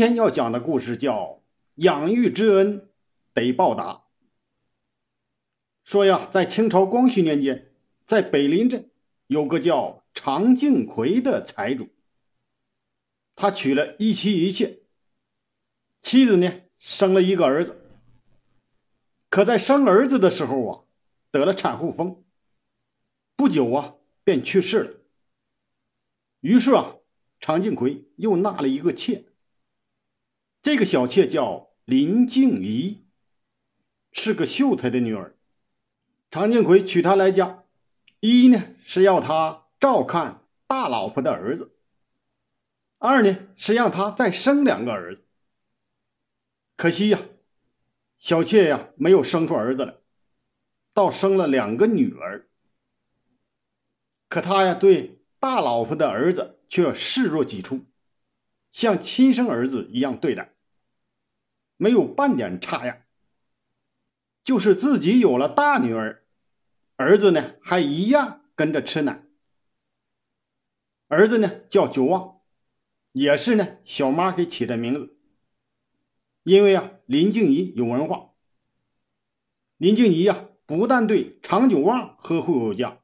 今天要讲的故事叫《养育之恩得报答》。说呀，在清朝光绪年间，在北林镇有个叫常敬奎的财主，他娶了一妻一妾。妻子呢，生了一个儿子。可在生儿子的时候啊，得了产后风，不久啊，便去世了。于是啊，常敬奎又纳了一个妾。这个小妾叫林静怡，是个秀才的女儿。常敬奎娶她来家，一呢是要她照看大老婆的儿子；二呢是让她再生两个儿子。可惜呀，小妾呀没有生出儿子来，倒生了两个女儿。可她呀对大老婆的儿子却视若己出。像亲生儿子一样对待，没有半点差呀。就是自己有了大女儿，儿子呢还一样跟着吃奶。儿子呢叫九旺，也是呢小妈给起的名字。因为啊，林静怡有文化，林静怡呀不但对长久旺呵护有加，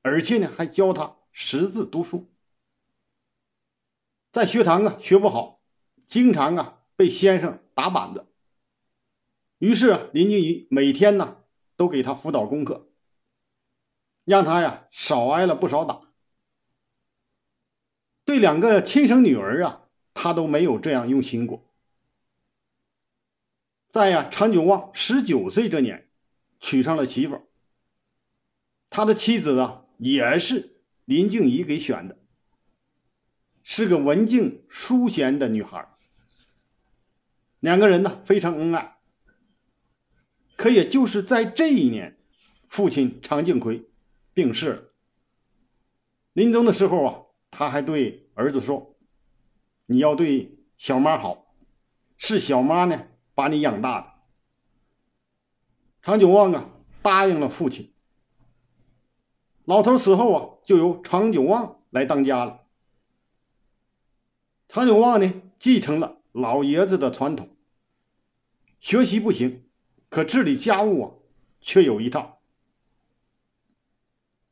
而且呢还教他识字读书。在学堂啊，学不好，经常啊被先生打板子。于是林静怡每天呢都给他辅导功课，让他呀少挨了不少打。对两个亲生女儿啊，他都没有这样用心过。在呀，常久旺十九岁这年，娶上了媳妇。他的妻子啊，也是林静怡给选的。是个文静淑贤的女孩两个人呢非常恩爱。可也就是在这一年，父亲常敬奎病逝了。临终的时候啊，他还对儿子说：“你要对小妈好，是小妈呢把你养大的。”常久旺啊答应了父亲。老头死后啊，就由常久旺来当家了。常久旺呢，继承了老爷子的传统。学习不行，可治理家务啊，却有一套。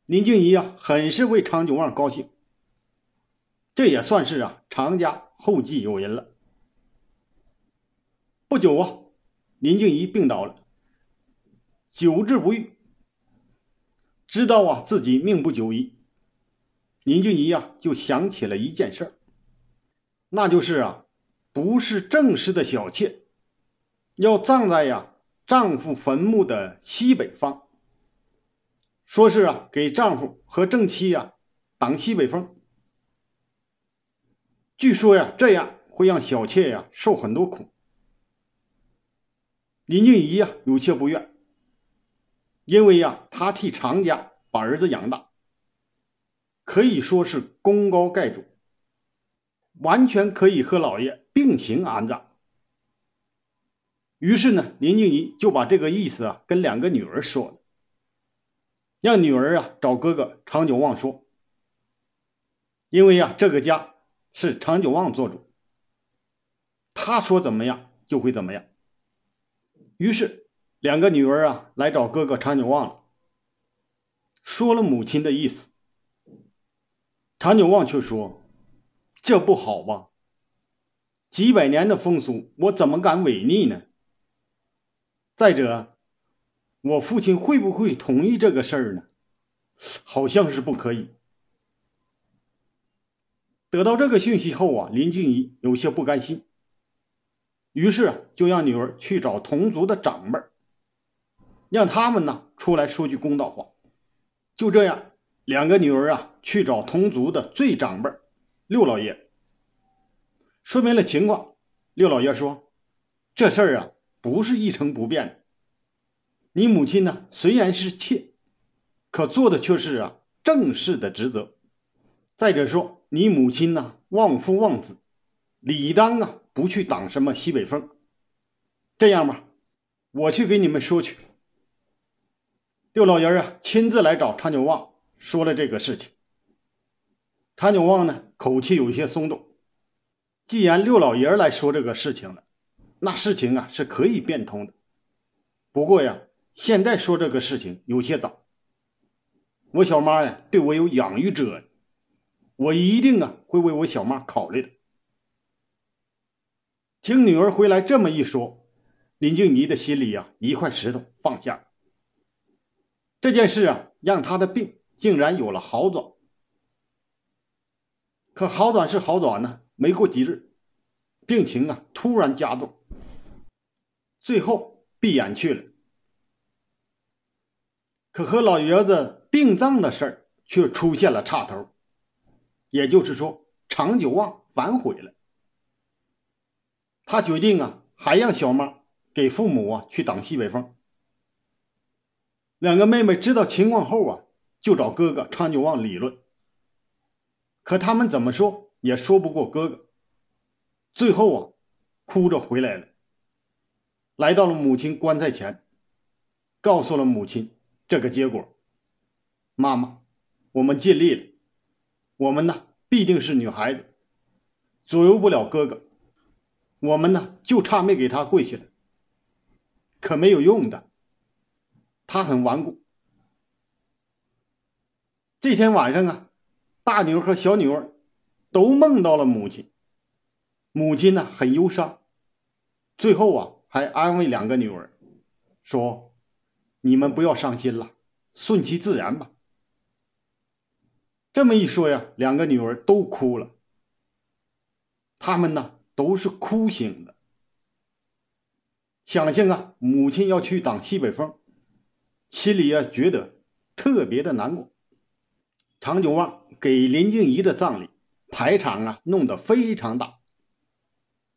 林静怡啊，很是为常九旺高兴。这也算是啊，常家后继有人了。不久啊，林静怡病倒了，久治不愈。知道啊，自己命不久矣。林静怡呀，就想起了一件事儿。那就是啊，不是正室的小妾，要葬在呀丈夫坟墓的西北方。说是啊，给丈夫和正妻呀挡西北风。据说呀，这样会让小妾呀受很多苦。林静怡呀有些不愿，因为呀她替常家把儿子养大，可以说是功高盖主。完全可以和老爷并行安葬。于是呢，林静怡就把这个意思啊跟两个女儿说了，让女儿啊找哥哥常久旺说，因为呀，这个家是常久旺做主，他说怎么样就会怎么样。于是，两个女儿啊来找哥哥常久旺了，说了母亲的意思，常久旺却说。这不好吧？几百年的风俗，我怎么敢违逆呢？再者，我父亲会不会同意这个事儿呢？好像是不可以。得到这个讯息后啊，林静怡有些不甘心，于是就让女儿去找同族的长辈让他们呢出来说句公道话。就这样，两个女儿啊去找同族的最长辈六老爷说明了情况。六老爷说：“这事儿啊，不是一成不变的。你母亲呢，虽然是妾，可做的却是啊正式的职责。再者说，你母亲呢，旺夫旺子，理当啊不去挡什么西北风。这样吧，我去给你们说去。”六老爷啊，亲自来找昌九旺，说了这个事情。谭久旺呢，口气有些松动。既然六老爷来说这个事情了，那事情啊是可以变通的。不过呀，现在说这个事情有些早。我小妈呀，对我有养育之恩，我一定啊会为我小妈考虑的。听女儿回来这么一说，林静怡的心里呀一块石头放下了。这件事啊，让她的病竟然有了好转。可好转是好转呢，没过几日，病情啊突然加重，最后闭眼去了。可和老爷子病葬的事儿却出现了岔头，也就是说，常久旺反悔了，他决定啊，还让小妈给父母啊去挡西北风。两个妹妹知道情况后啊，就找哥哥常久旺理论。可他们怎么说也说不过哥哥，最后啊，哭着回来了，来到了母亲棺材前，告诉了母亲这个结果。妈妈，我们尽力了，我们呢必定是女孩子，左右不了哥哥，我们呢就差没给他跪下了，可没有用的，他很顽固。这天晚上啊。大女儿和小女儿都梦到了母亲，母亲呢很忧伤，最后啊还安慰两个女儿说：“你们不要伤心了，顺其自然吧。”这么一说呀，两个女儿都哭了。他们呢都是哭醒的，想，象啊，母亲要去挡西北风，心里啊觉得特别的难过，长久旺。给林静怡的葬礼排场啊弄得非常大，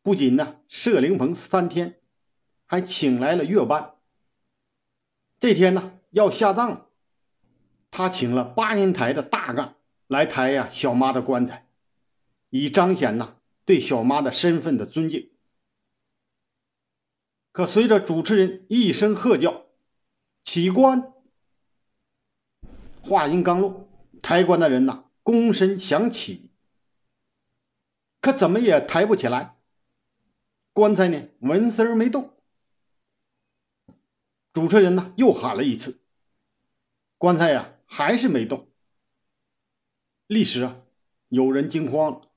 不仅呢设灵棚三天，还请来了乐班。这天呢要下葬，他请了八仙台的大干来抬呀小妈的棺材，以彰显呐对小妈的身份的尊敬。可随着主持人一声喝叫，起棺，话音刚落，抬棺的人呐。躬身想起，可怎么也抬不起来。棺材呢，纹丝儿没动。主持人呢，又喊了一次，棺材呀，还是没动。立时啊，有人惊慌了，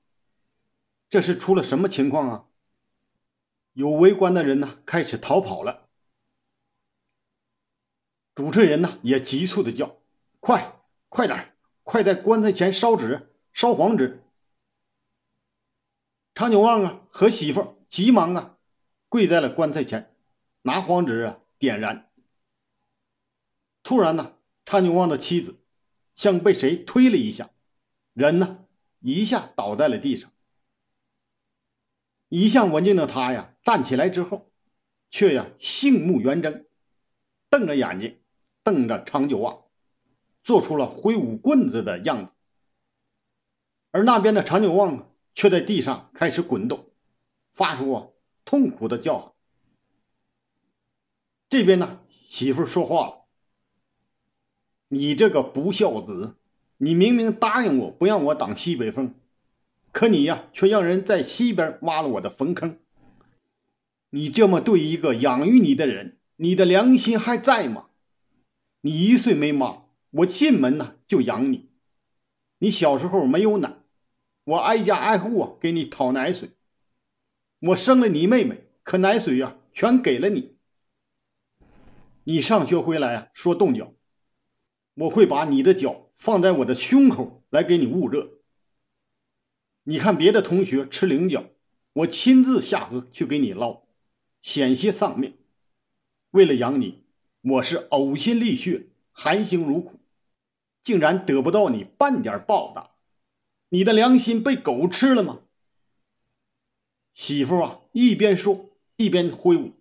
这是出了什么情况啊？有围观的人呢，开始逃跑了。主持人呢，也急促的叫：“快，快点儿！”快在棺材前烧纸，烧黄纸。长久旺啊和媳妇急忙啊，跪在了棺材前，拿黄纸啊点燃。突然呢，常久旺的妻子像被谁推了一下，人呢一下倒在了地上。一向文静的他呀，站起来之后，却呀杏目圆睁，瞪着眼睛瞪着长久旺。做出了挥舞棍子的样子，而那边的长久旺却在地上开始滚动，发出痛苦的叫。喊。这边呢，媳妇说话了：“你这个不孝子，你明明答应我不让我挡西北风，可你呀却让人在西边挖了我的坟坑。你这么对一个养育你的人，你的良心还在吗？你一岁没妈。”我进门呢就养你，你小时候没有奶，我挨家挨户啊给你讨奶水。我生了你妹妹，可奶水呀全给了你。你上学回来啊说冻脚，我会把你的脚放在我的胸口来给你捂热。你看别的同学吃菱角，我亲自下河去给你捞，险些丧命。为了养你，我是呕心沥血，含辛茹苦。竟然得不到你半点报答，你的良心被狗吃了吗？媳妇啊，一边说一边挥舞。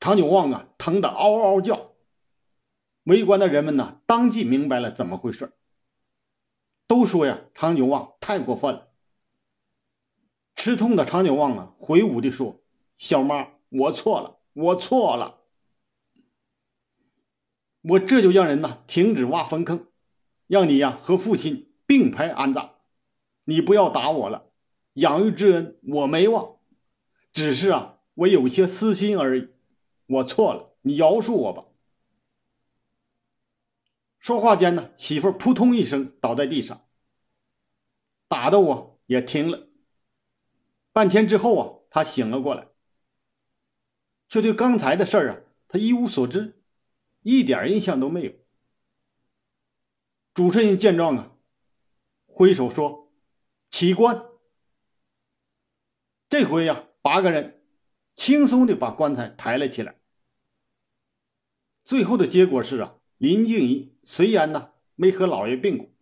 常久旺啊，疼得嗷嗷叫。围观的人们呢，当即明白了怎么回事都说呀，长久旺太过分了。吃痛的长久旺啊，挥舞的说：“小妈，我错了，我错了，我这就让人呢停止挖坟坑。”让你呀和父亲并排安葬，你不要打我了。养育之恩我没忘，只是啊我有些私心而已。我错了，你饶恕我吧。说话间呢，媳妇扑通一声倒在地上，打的我也停了。半天之后啊，他醒了过来，却对刚才的事儿啊他一无所知，一点印象都没有。主持人见状啊，挥手说：“起棺。”这回呀，八个人轻松的把棺材抬了起来。最后的结果是啊，林静怡虽然呢没和老爷并骨，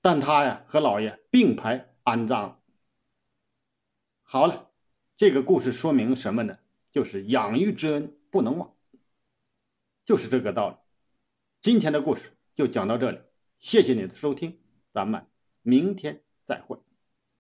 但他呀和老爷并排安葬了。好了，这个故事说明什么呢？就是养育之恩不能忘，就是这个道理。今天的故事就讲到这里。谢谢你的收听，咱们明天再会。